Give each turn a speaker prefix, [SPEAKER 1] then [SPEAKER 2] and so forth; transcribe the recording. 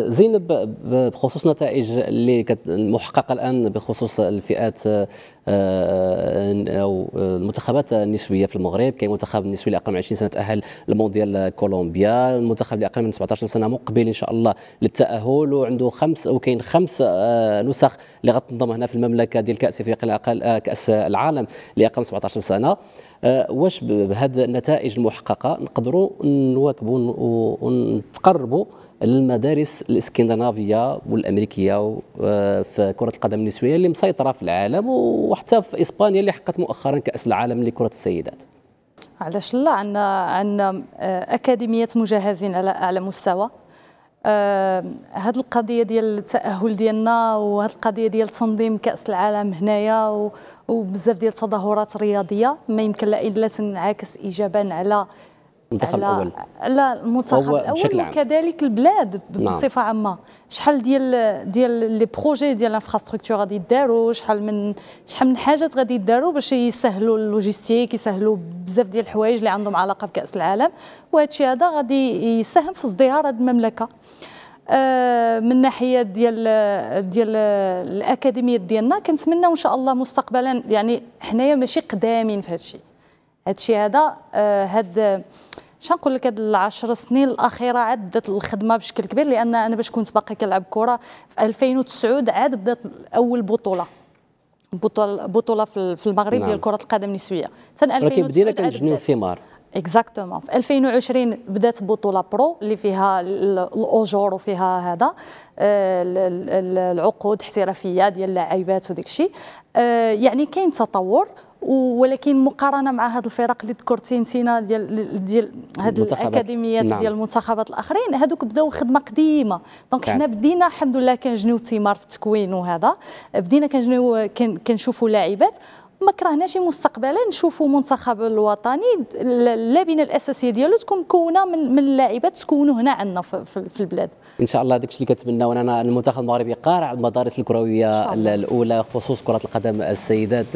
[SPEAKER 1] زينب بخصوص نتائج اللي محققه الان بخصوص الفئات آه، آه، او المنتخبات النسويه في المغرب كاين منتخب نسوي اللي اقل من 20 سنه تاهل لمونديال كولومبيا المنتخب اللي اقل من 17 سنه مقبل ان شاء الله للتاهل وعنده خمس وكاين خمس آه، نسخ اللي غتنضم هنا في المملكه ديال كاس افريقيا الاقل كاس العالم اللي اقل من 17 سنه واش بهذه النتائج المحققه نقدروا نواكبوا ونتقربوا المدارس الاسكندنافيه والامريكيه آه، في كره القدم النسويه اللي مسيطره في العالم وحتى في اسبانيا اللي حققت مؤخرا كاس العالم لكره السيدات
[SPEAKER 2] علاش لا عندنا آه، عندنا اكاديميات مجهزين على اعلى مستوى آه، هاد القضيه ديال التاهل ديالنا وهاد القضيه ديال تنظيم كاس العالم هنايا وبزاف ديال التظاهرات الرياضيه ما يمكن لا الا تنعكس ايجابا على المنتخب الاول لا المنتخب الاول وكذلك البلاد نعم. بصفه عامه شحال ديال ديال لي بروجي ديال الانفراستركتور غادي داروا شحال من شحال من حاجات غادي داروا باش يسهلوا اللوجيستيك يسهلوا بزاف ديال الحوايج اللي عندهم علاقه بكاس العالم وهذا الشيء هذا غادي يساهم في ازدهار هذه المملكه آه، من ناحيه ديال ديال الاكاديميات ديالنا كنتمناو ان شاء الله مستقبلا يعني حنايا ماشي قدامين في هذا الشيء هادشي هذا آه، هاد شنو نقول لك هاد العشر سنين الاخيره عاد الخدمه بشكل كبير لان انا باش كنت باقي كنلعب كره في 2009 عاد بدات اول بطوله بطوله بطوله في المغرب نعم. ديال كره القدم النسويه حتى 2009 بدينا كنجنيو الثمار اكزاكتومون في 2020 بدات بطوله برو اللي فيها الاجور وفيها هذا آه، العقود احترافيه ديال اللاعبات وداك الشيء آه، يعني كاين تطور ولكن مقارنه مع هذه الفرق اللي ذكرتي انتينا ديال ديال هذه الاكاديميات نعم. ديال المنتخبات الاخرين هذوك بداو خدمه قديمه دونك حنا بدينا الحمد لله كنجنيو الثمار في التكوين وهذا بدينا كنجنيو كنشوفوا لاعبات ما كرهناش مستقبلا نشوفوا منتخب الوطني اللبنه الاساسيه ديالو تكون مكونه من من اللاعبات تكونوا هنا عندنا في, البلاد
[SPEAKER 1] ان شاء الله داكشي اللي كنتمناو انا المنتخب المغربي قارع المدارس الكرويه الاولى خصوص كره القدم السيدات